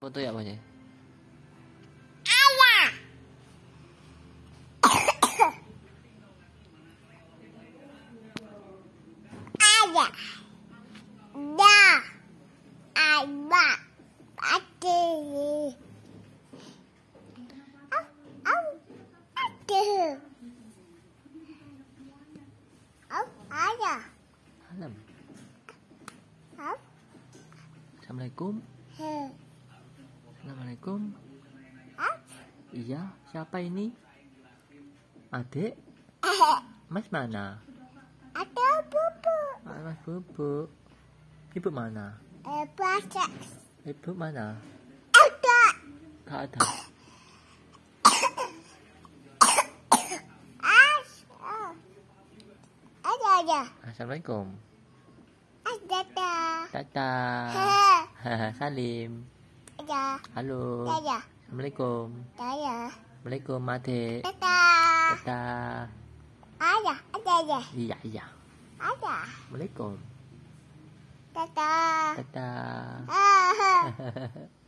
tôi Betul ya bosnya? Awa. Awa. Da. Awa. Ati. Assalamualaikum. Assalamualaikum. Ah? Iya, siapa ini? Adik? Mas mana? Ada Bubu. Ah, mas Bubu. Ibu mana? Ibu ada. Ibu mana? Ada. Kak ada. Ada ada. Assalamualaikum. Dadah. Tata. Salim. Dadah. Halo. Dadah. Assalamualaikum. Dadah. Assalamualaikum, Ade. Dadah. Dadah. Ada, ada, ada. Iya, iya. Ada. Assalamualaikum. Dadah. Dadah. Ah.